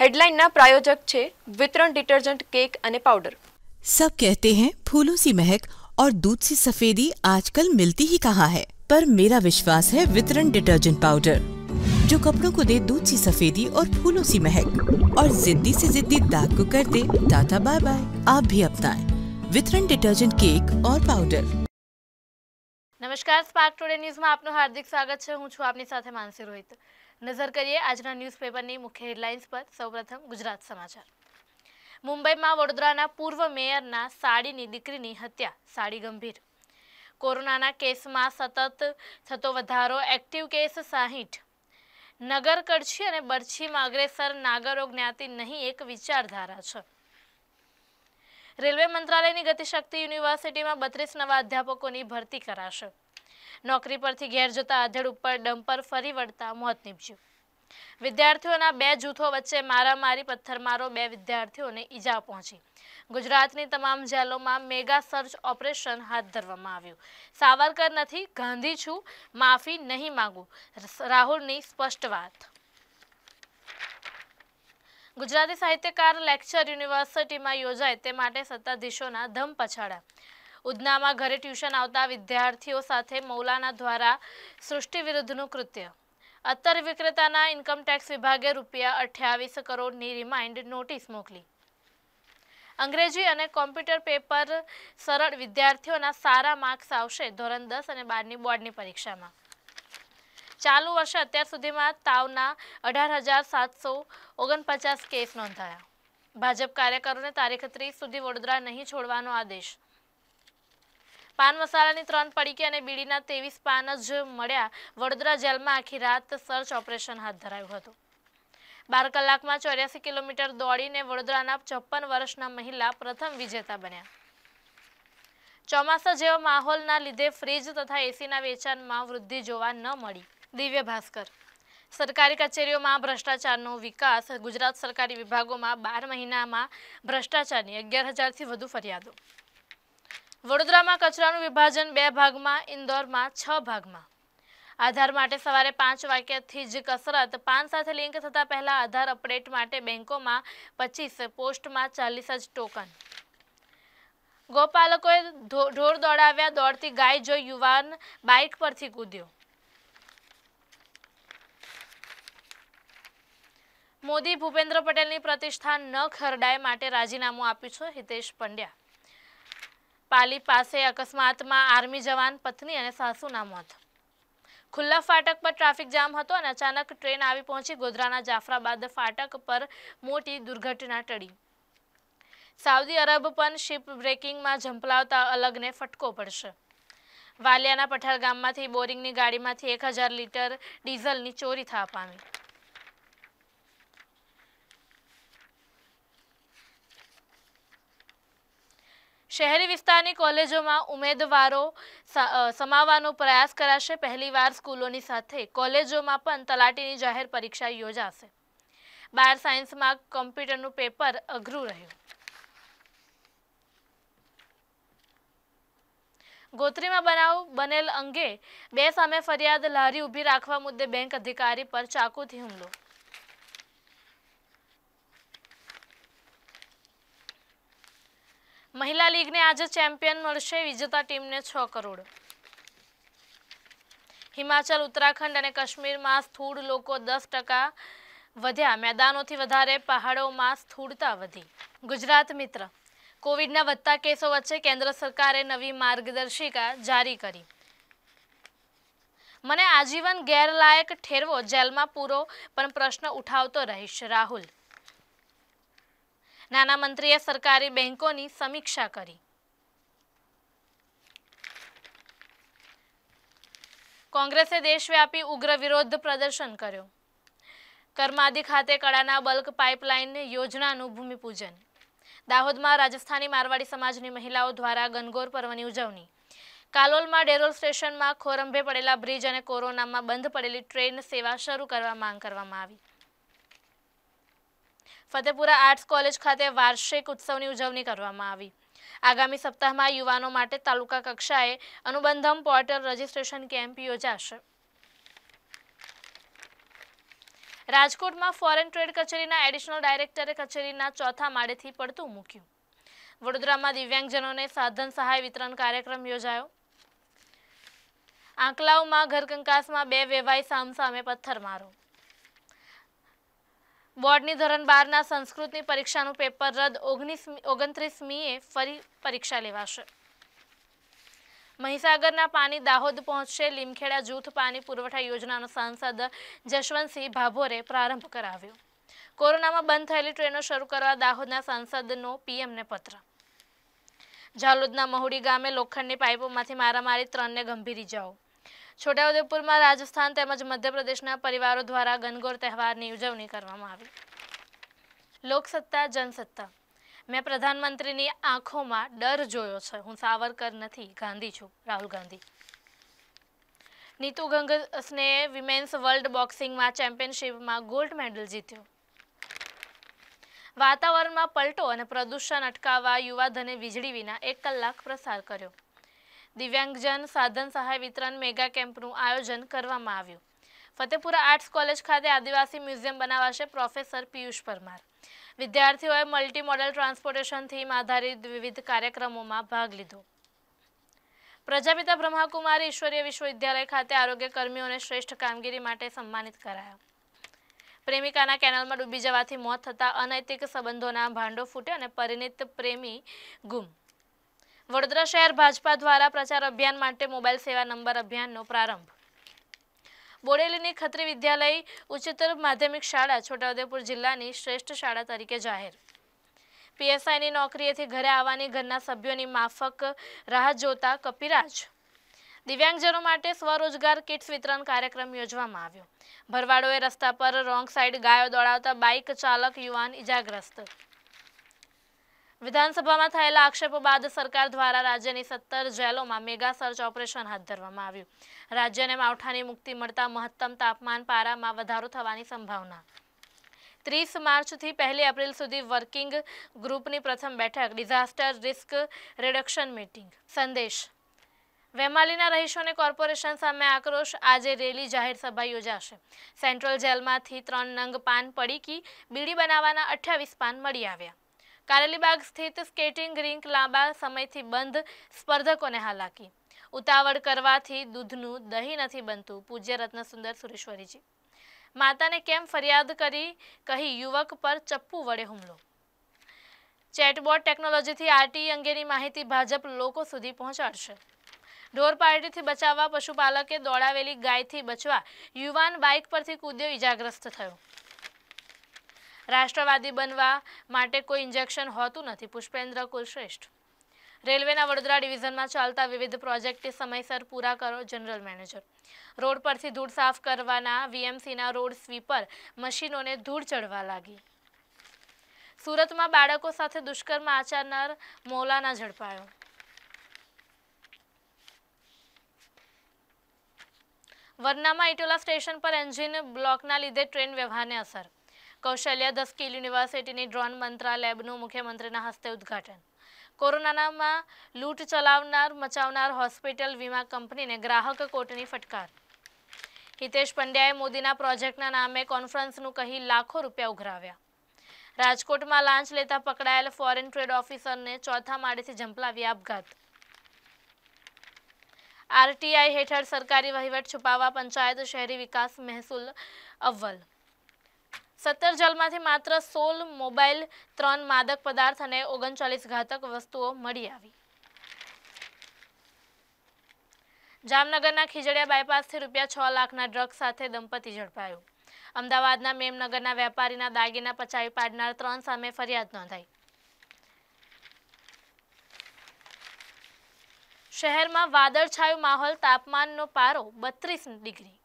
headline ना प्रायोजक छे वितरण डिटर्जेंट केक અને પાવડર सब કહેતે હે ફૂલો સી મહેક ઓર દૂધ સી સફેદી આજકલ મિલતી હી કહા હે પર મેરા વિશ્વાસ હે વિતરણ ડિટરજન્ટ પાવડર જો કપડ્રો કો દે દૂધ સી સફેદી ઓર ફૂલો સી મહેક ઓર જિદ્દી સે જિદ્દી ડાઘ કો કર દે ડાટા બાય બાય આપ ભી અપનાએ વિતરણ ડિટરજન્ટ કેક ઓર પાવડર નમસ્કાર સ્પાર્ક ટુડે న్యూઝ માં આપનો હાર્દિક સ્વાગત છે હું છું આપની સાથે માનસી રોહિત નજર કરીએ આજના ન્યૂઝપેપરની મુખ્ય હેડલાઇન્સ પર સૌપ્રથમ ગુજરાત સમાચાર મુંબઈમાં વડોદરાના પૂર્વ મેયરના સાડીની દીકરીની હત્યા સાડી ગંભીર કોરોનાના કેસમાં સતત થતો વધારો એક્ટિવ કેસ સાહીઠ નગર કડછી અને બરછીમાં અગ્રેસર નાગરો જ્ઞાતિ નહીં એક વિચારધારા છે રેલવે મંત્રાલયની ગતિશક્તિ યુનિવર્સિટીમાં બત્રીસ નવા અધ્યાપકોની ભરતી કરાશે નોકરી પરથી ઘેર જતા આધેડ ઉપર ડમ્પર ફરી વળતા મોત નીપજ્યું વિદ્યાર્થીઓના બે જૂથો વચ્ચે મારામારી પથ્થરમારો બે વિદ્યાર્થીઓને ઈજા પહોંચી ગુજરાતની તમામ જેલોમાં મેગા સર્ચ ઓપરેશન હાથ ધરવામાં આવ્યું સાવરકર નથી ગાંધી છું માફી નહીં માગું રાહુલની સ્પષ્ટ વાત ગુજરાતી સાહિત્યકાર લેક્ચર યુનિવર્સિટીમાં યોજાય તે માટે સત્તાધીશોના ધમ પછાડા ઉધનામાં ઘરે ટ્યુશન આવતા વિદ્યાર્થીઓ સાથે મૌલાના દ્વારા સૃષ્ટિ વિરુદ્ધનું કૃત્ય અત્તર વિક્રેતાના ઇન્કમટેક્સ વિભાગે રૂપિયા અઠ્યાવીસ કરોડની રિમાઇન્ડ નોટિસ મોકલી અંગ્રેજી અને કોમ્પ્યુટર પેપર સરળ વિદ્યાર્થીઓના સારા માર્ક્સ આવશે ધોરણ દસ અને બારની બોર્ડની પરીક્ષામાં ચાલુ વર્ષે અત્યાર સુધીમાં તાવના અઢાર હજાર સાતસો ઓગણપચાસ કેસ નોંધાયા ભાજપ કાર્યકરોને તારીખ ત્રીસ સુધી વડોદરા નહીં છોડવાનો આદેશ પાન મસાલાની ત્રણ પડીકી અને બીડીના ત્રેવીસ પાન જ મળ્યા વડોદરા જેલમાં આખી રાત સર્ચ ઓપરેશન હાથ ધરાયું હતું બાર કલાકમાં ચોર્યાસી કિલોમીટર દોડીને વડોદરાના છપ્પન વર્ષના મહિલા પ્રથમ વિજેતા બન્યા ચોમાસા જેવા માહોલના લીધે ફ્રીજ તથા એસીના વેચાણમાં વૃદ્ધિ જોવા ન મળી દિવ્ય ભાસ્કર સરકારી કચેરીઓમાં ભ્રષ્ટાચારનો વિકાસ ગુજરાત સરકારી વિભાગોમાં બાર મહિનામાં ભ્રષ્ટાચારની અગિયાર હજારથી વધુ ફરિયાદો વડોદરામાં કચરાનું વિભાજન બે ભાગમાં ઇન્દોરમાં છ ભાગમાં આધાર માટે સવારે પાંચ વાગ્યાથી જ કસરત પાંચ સાથે લિંક થતાં પહેલાં આધાર અપડેટ માટે બેંકોમાં પચીસ પોસ્ટમાં ચાલીસ જ ટોકન ગોપાલકોએ ઢોર દોડાવ્યા દોડતી ગાય જોઈ યુવાન બાઇક પરથી કૂદ્યો મોદી ભૂપેન્દ્ર પટેલની પ્રતિષ્ઠા ન ખરડાય માટે રાજીનામું આપ્યું છે હિતેશ પંડ્યા પાલી પાસે અકસ્માતમાં આર્મી જવાન પત્ની અને સાસુના મોત ખુલ્લા ફાટક પર ટ્રાફિક જામ હતો અને અચાનક ટ્રેન આવી પહોંચી ગોધરાના જાફરાબાદ ફાટક પર મોટી દુર્ઘટના ટળી સાઉદી અરબ પણ શિપ બ્રેકિંગમાં ઝંપલાવતા અલગને ફટકો પડશે વાલિયાના પઠાર ગામમાંથી બોરિંગની ગાડીમાંથી એક હજાર લીટર ડીઝલની ચોરી થવા પામી શહેરી વિસ્તારની કોલેજોમાં ઉમેદવારો સમાવવાનો પ્રયાસ કરાશે પહેલીવાર સ્કૂલોની સાથે કોલેજોમાં પણ તલાટીની જાહેર પરીક્ષા યોજાશે બાર સાયન્સમાં કોમ્પ્યુટરનું પેપર અઘરું રહ્યું ગોત્રીમાં બનાવ બનેલ અંગે બે સામે ફરિયાદ લારી ઊભી રાખવા મુદ્દે બેંક અધિકારી પર ચાકુથી હુમલો મહિલા લીગને આજે ચેમ્પિયન મળશે વિજેતા ટીમને છ કરોડ હિમાચલ ઉત્તરાખંડ અને કાશ્મીરમાં સ્થૂળ લોકો દસ ટકા વધ્યા મેદાનોથી વધારે પહાડોમાં સ્થૂળતા વધી ગુજરાત મિત્ર કોવિડના વધતા કેસો વચ્ચે કેન્દ્ર સરકારે નવી માર્ગદર્શિકા જારી કરી મને આજીવન ગેરલાયક ઠેરવો જેલમાં પૂરો પણ પ્રશ્ન ઉઠાવતો રહીશ રાહુલ નાના મંત્રીએ સરકારી બેંકોની સમીક્ષા કરી કોંગ્રેસે દેશવ્યાપી ઉગ્ર વિરોધ પ્રદર્શન કર્યું કરમાદી ખાતે કળાના બલ્ક પાઇપલાઇન યોજનાનું ભૂમિપૂજન દાહોદમાં રાજસ્થાની મારવાડી સમાજની મહિલાઓ દ્વારા ગનગોર પર્વની ઉજવણી કાલોલમાં ડેરોલ સ્ટેશનમાં ખોરંભે પડેલા બ્રિજ અને કોરોનામાં બંધ પડેલી ટ્રેન સેવા શરૂ કરવા માંગ કરવામાં આવી ફતેપુરા આર્ટસ કોલેજ ખાતે વાર્ષિક ઉત્સવની ઉજવણી કરવામાં આવી આગામી સપ્તાહમાં યુવાનો માટે તાલુકા કક્ષાએ અનુબંધમ પોર્ટલ રજીસ્ટ્રેશન કેમ્પ યોજાશે રાજકોટમાં ફોરેન ટ્રેડ કચેરીના એડિશનલ ડાયરેક્ટરે કચેરીના ચોથા માળેથી પડતું મૂક્યું વડોદરામાં દિવ્યાંગજનોને સાધન સહાય વિતરણ કાર્યક્રમ યોજાયો આંકલાવમાં ઘરકંકાસમાં બે વેવાઈ સામસામે પથ્થરમારો બોર્ડની ધોરણ બારના સંસ્કૃતની પરીક્ષાનું પેપર રદ ઓગણીસ ઓગણત્રીસમીએ ફરી પરીક્ષા લેવાશે મહીસાગરના પાણી દાહોદ પહોંચશે લીમખેડા જૂથ પાણી પુરવઠા યોજનાનો સાંસદ જશવંતસિંહ ભાભોરે પ્રારંભ કરાવ્યો કોરોનામાં બંધ થયેલી ટ્રેનો શરૂ કરવા દાહોદના સાંસદનો પીએમને પત્ર ઝાલોદના મહુડી ગામે લોખંડની પાઇપોમાંથી મારામારી ત્રણને ગંભીર ઇજાઓ છોટાઉદેપુરમાં રાજસ્થાન તેમજ મધ્યપ્રદેશના પરિવારો દ્વારા ગનગોર તહેવારની ઉજવણી કરવામાં આવી લોકસત્તા જનસત્તા મેં પ્રધાનમંત્રીની આંખોમાં ડર જોયો છે હું સાવરકર નથી ગાંધી છું રાહુલ ગાંધી નીતુ ગંગસને વિમેન્સ વર્લ્ડ બોક્સિંગમાં ચેમ્પિયનશિપમાં ગોલ્ડ મેડલ જીત્યો વાતાવરણમાં પલટો અને પ્રદૂષણ અટકાવવા યુવાધને વીજળી વિના એક કલાક પ્રસાર કર્યો દિવ્યાંગજન સાધન સહાય વિતરણ મેગા કેમ્પનું આયોજન કરવામાં આવ્યું ફતેપુરા આર્ટ્સ કોલેજ ખાતે આદિવાસી મ્યુઝિયમ બનાવાશે પ્રોફેસર પિયુષ પરમાર વિદ્યાર્થીઓએ મલ્ટી મોડલ ટ્રાન્સપોર્ટેશન થીમ આધારિત વિવિધ કાર્યક્રમોમાં ભાગ લીધો પ્રજાપિતા બ્રહ્માકુમારી ઈશ્વરીય વિશ્વવિદ્યાલય ખાતે આરોગ્ય કર્મીઓને શ્રેષ્ઠ કામગીરી માટે સન્માનિત કરાયા પ્રેમિકાના કેનાલમાં ડૂબી જવાથી મોત થતા અનૈતિક સંબંધોના ભાંડો ફૂટે અને પરિણિત પ્રેમી ગુમ વડોદરા શહેર ભાજપા દ્વારા પ્રચાર અભિયાન માટે મોબાઈલ સેવા નંબર અભિયાનનો પ્રારંભ બોડેલીની ખત્રી વિદ્યાલય ઉચ્ચતર માધ્યમિક શાળા છોટાઉદેપુર જિલ્લાની શ્રેષ્ઠ શાળા તરીકે જાહેર પીએસઆઈની નોકરીએથી ઘરે આવવાની ઘરના સભ્યોની માફક રાહ જોતા કપિરાજ દિવ્યાંગજનો માટે સ્વરોજગાર કિટ્સ વિતરણ કાર્યક્રમ યોજવામાં આવ્યો ભરવાડોએ રસ્તા પર રોંગ સાઈડ ગાયો દોડાવતા બાઇક ચાલક યુવાન ઇજાગ્રસ્ત વિધાનસભામાં થયેલા આક્ષેપો બાદ સરકાર દ્વારા રાજ્યની સત્તર જેલોમાં મેગા સર્ચ ઓપરેશન હાથ ધરવામાં આવ્યું રાજ્યને માવઠાની મુક્તિ મળતા મહત્તમ તાપમાન પારામાં વધારો થવાની સંભાવના ત્રીસ માર્ચથી પહેલી એપ્રિલ સુધી વર્કિંગ ગ્રુપની પ્રથમ બેઠક ડિઝાસ્ટર રિસ્ક રિડક્શન મીટિંગ સંદેશ વેમાલીના રહીશોને કોર્પોરેશન સામે આક્રોશ આજે રેલી જાહેર સભા યોજાશે સેન્ટ્રલ જેલમાંથી ત્રણ નંગ પાન પડી કી બીડી બનાવવાના અઠ્યાવીસ પાન મળી આવ્યા કારેલીબાગ સ્થિત સ્કેટિંગ રિંક લાંબા સમયથી બંધ સ્પર્ધકોને હાલાકી ઉતાવળ કરવાથી દૂધનું દહીં નથી બનતું પૂજ્ય રત્ન સુંદર સુરેશ્વરીજી માતાને કેમ ફરિયાદ કરી કહી યુવક પર ચપ્પુ વડે હુમલો ચેટબોટ ટેકનોલોજીથી આરટી અંગેની માહિતી ભાજપ લોકો સુધી પહોંચાડશે ઢોર પાર્ટીથી બચાવવા પશુપાલકે દોડાવેલી ગાયથી બચવા યુવાન બાઇક પરથી કૂદ્યો ઇજાગ્રસ્ત થયો રાષ્ટ્રવાદી બનવા માટે કોઈ ઇન્જેક્શન હોતું નથી પુષ્પેન્દ્ર કુલશ્રેષ્ઠ રેલવેના વડોદરા ડિવિઝનમાં ચાલતા વિવિધ પ્રોજેક્ટ સમયસર પૂરા કરો જનરલ મેનેજર રોડ પરથી ધૂળ સાફ કરવાના વીએમસીના રોડ સ્વીપર મશીનોને ધૂળ ચડવા લાગી સુરતમાં બાળકો સાથે દુષ્કર્મ આચરનાર મોલાના ઝડપાયો વરનામાં ઇટોલા સ્ટેશન પર એન્જિન બ્લોકના લીધે ટ્રેન વ્યવહારને અસર કૌશલ્યા ધ સ્કિલ યુનિવર્સિટીની ડ્રોન મંત્રાલેબનું મુખ્યમંત્રીના હસ્તે ઉદઘાટન કોરોનામાં લૂંટ ચલાવનાર મચાવનાર હોસ્પિટલ વીમા કંપનીને ગ્રાહક કોર્ટની ફટકાર હિતેશ પંડ્યાએ મોદીના પ્રોજેક્ટના નામે કોન્ફરન્સનું કહી લાખો રૂપિયા ઉઘરાવ્યા રાજકોટમાં લાંચ લેતા પકડાયેલ ફોરેન ટ્રેડ ઓફિસરને ચોથા માળેથી ઝંપલાવી આપઘાત આરટીઆઈ હેઠળ સરકારી વહીવટ છુપાવવા પંચાયત શહેરી વિકાસ મહેસૂલ અવ્વલ સત્તર જલમાંથી માત્ર સોળ મોબાઈલ ત્રણ માદક પદાર્થ અને ઓગણચાલીસ ઘાતક વસ્તુઓ મળી આવી જામનગરના ખીજડીયા બાયપાસથી રૂપિયા છ લાખના ડ્રગ સાથે દંપતી ઝડપાયું અમદાવાદના મેમનગરના વેપારીના દાગીના પચાવી પાડનાર ત્રણ સામે ફરિયાદ નોંધાઈ શહેરમાં વાદળછાયું માહોલ તાપમાનનો પારો બત્રીસ ડિગ્રી